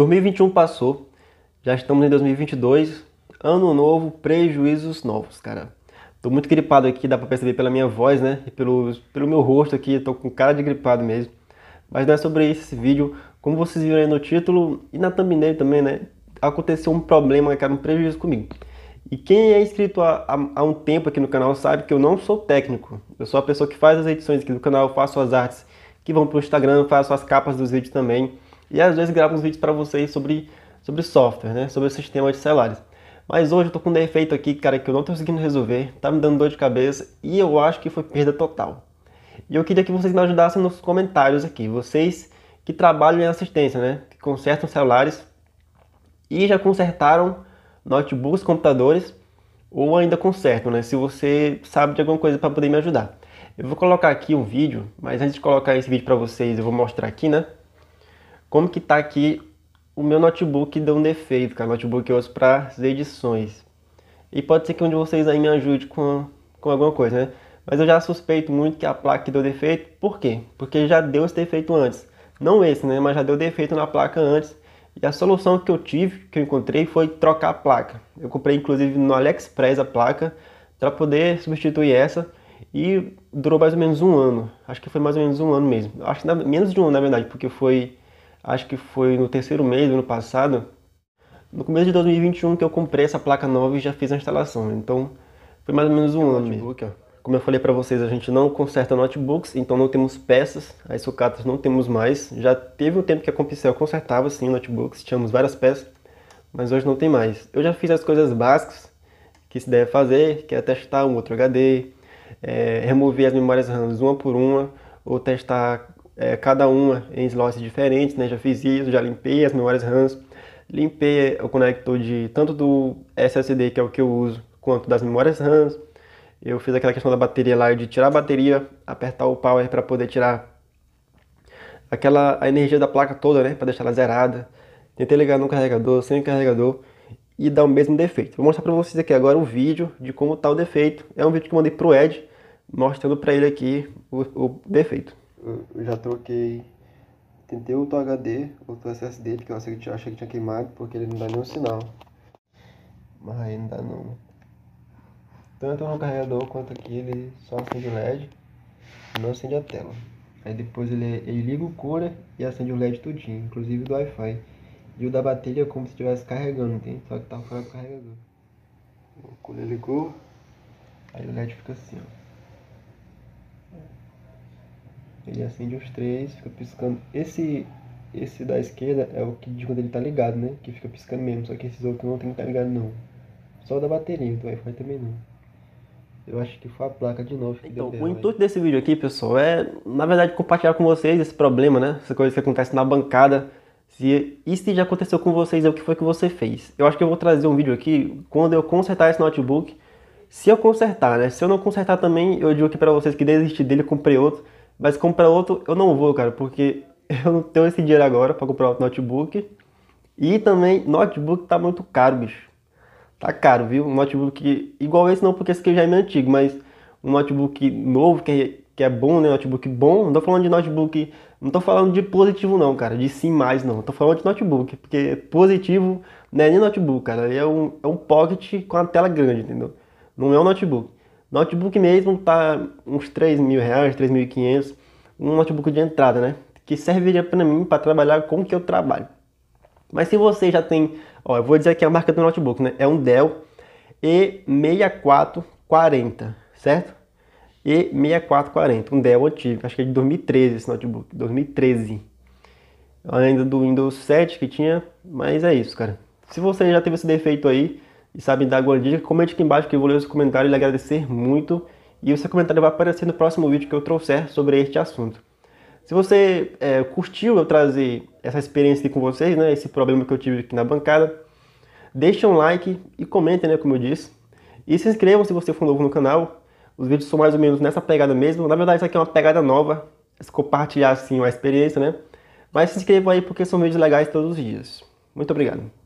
2021 passou, já estamos em 2022, ano novo, prejuízos novos, cara. Tô muito gripado aqui, dá pra perceber pela minha voz, né? E pelo, pelo meu rosto aqui, tô com cara de gripado mesmo. Mas não é sobre esse vídeo. Como vocês viram aí no título e na thumbnail também, né? Aconteceu um problema, cara, um prejuízo comigo. E quem é inscrito há, há, há um tempo aqui no canal sabe que eu não sou técnico. Eu sou a pessoa que faz as edições aqui do canal, faço as artes que vão pro Instagram, faço as capas dos vídeos também e às vezes gravo uns vídeos para vocês sobre, sobre software, né? Sobre o sistema de celulares. Mas hoje eu tô com um defeito aqui, cara, que eu não tô conseguindo resolver, tá me dando dor de cabeça e eu acho que foi perda total. E eu queria que vocês me ajudassem nos comentários aqui, vocês que trabalham em assistência, né? Que consertam celulares e já consertaram notebooks, computadores ou ainda consertam, né? Se você sabe de alguma coisa para poder me ajudar. Eu vou colocar aqui um vídeo, mas antes de colocar esse vídeo para vocês, eu vou mostrar aqui, né? como que tá aqui o meu notebook deu um defeito, que o notebook eu uso para as edições. E pode ser que um de vocês aí me ajude com, com alguma coisa, né? Mas eu já suspeito muito que a placa deu defeito. Por quê? Porque já deu esse defeito antes. Não esse, né? Mas já deu defeito na placa antes. E a solução que eu tive, que eu encontrei, foi trocar a placa. Eu comprei inclusive no AliExpress a placa para poder substituir essa. E durou mais ou menos um ano. Acho que foi mais ou menos um ano mesmo. Acho que na, menos de um ano, na verdade, porque foi acho que foi no terceiro mês do ano passado, no começo de 2021 que eu comprei essa placa nova e já fiz a instalação. Então foi mais ou menos um é ano. Notebook, mesmo. ó. Como eu falei para vocês, a gente não conserta notebooks, então não temos peças, as sucatas não temos mais. Já teve um tempo que a Compicel consertava sim notebooks, tínhamos várias peças, mas hoje não tem mais. Eu já fiz as coisas básicas que se deve fazer, que é testar um outro HD, é, eh, remover as memórias RAM uma por uma, ou testar é, cada uma em slots diferentes, né? Já fiz isso, já limpei as memórias RAMs, limpei o conector de tanto do SSD, que é o que eu uso, quanto das memórias RAMs. Eu fiz aquela questão da bateria lá de tirar a bateria, apertar o power para poder tirar aquela a energia da placa toda, né, para deixar ela zerada. Tentei ligar no carregador, sem carregador e dá o mesmo defeito. Vou mostrar para vocês aqui agora o vídeo de como tá o defeito. É um vídeo que eu mandei pro Ed, mostrando para ele aqui o, o defeito eu, já troquei. Tentei outro HD, outro SSD, porque eu achei que, tinha queimado, porque ele não dá nenhum sinal. Mas aí não dá não. Tanto no carregador quanto aqui ele só acende o LED, não acende a tela. Aí depois ele, ele liga o cooler e acende o LED tudinho, inclusive do Wi-Fi. E o da bateria é como se estivesse carregando, tem Só que tá fora do carregador. O cooler ligou, aí o LED fica assim, ó. É. Ele acende os três, fica piscando. Esse esse da esquerda é o que de quando ele tá ligado, né? Que fica piscando mesmo. Só que esses outros não tem que estar tá ligado, não. Só o da bateria, do Wi-Fi também não. Eu acho que foi a placa de novo. então, o intuito desse vídeo aqui, pessoal, é, na verdade, compartilhar com vocês esse problema, né? Essa coisa que acontece na bancada. Se, e se já aconteceu com vocês, é o que foi que você fez. Eu acho que eu vou trazer um vídeo aqui, quando eu consertar esse notebook, se eu consertar, né? Se eu não consertar também, eu digo aqui para vocês que desisti dele, comprei outro. Mas comprar outro eu não vou, cara, porque eu não tenho esse dinheiro agora para comprar outro notebook. E também, notebook tá muito caro, bicho. Tá caro, viu? Um notebook igual esse não, porque esse aqui já é meio antigo, mas um notebook novo, que é, que é bom, né? Um notebook bom. Não tô falando de notebook, não tô falando de positivo não, cara, de sim mais não. Tô falando de notebook, porque positivo não é nem notebook, cara. Ele é um, é um pocket com a tela grande, entendeu? Não é um notebook. Notebook mesmo tá uns 3 mil reais, 3.500, um notebook de entrada, né? Que serviria para mim para trabalhar com o que eu trabalho. Mas se você já tem, ó, eu vou dizer aqui a marca do notebook, né? É um Dell E6440, certo? E6440, um Dell antigo, acho que é de 2013 esse notebook, 2013. Ainda do Windows 7 que tinha, mas é isso, cara. Se você já teve esse defeito aí, e sabem dar alguma dica, comente aqui embaixo que eu vou ler os comentários comentário e lhe agradecer muito. E o seu comentário vai aparecer no próximo vídeo que eu trouxer sobre este assunto. Se você é, curtiu eu trazer essa experiência aqui com vocês, né, esse problema que eu tive aqui na bancada, deixe um like e comente, né, como eu disse. E se inscrevam se você for novo no canal. Os vídeos são mais ou menos nessa pegada mesmo. Na verdade, isso aqui é uma pegada nova. É se compartilhar, assim, uma experiência, né? Mas se inscrevam aí porque são vídeos legais todos os dias. Muito obrigado.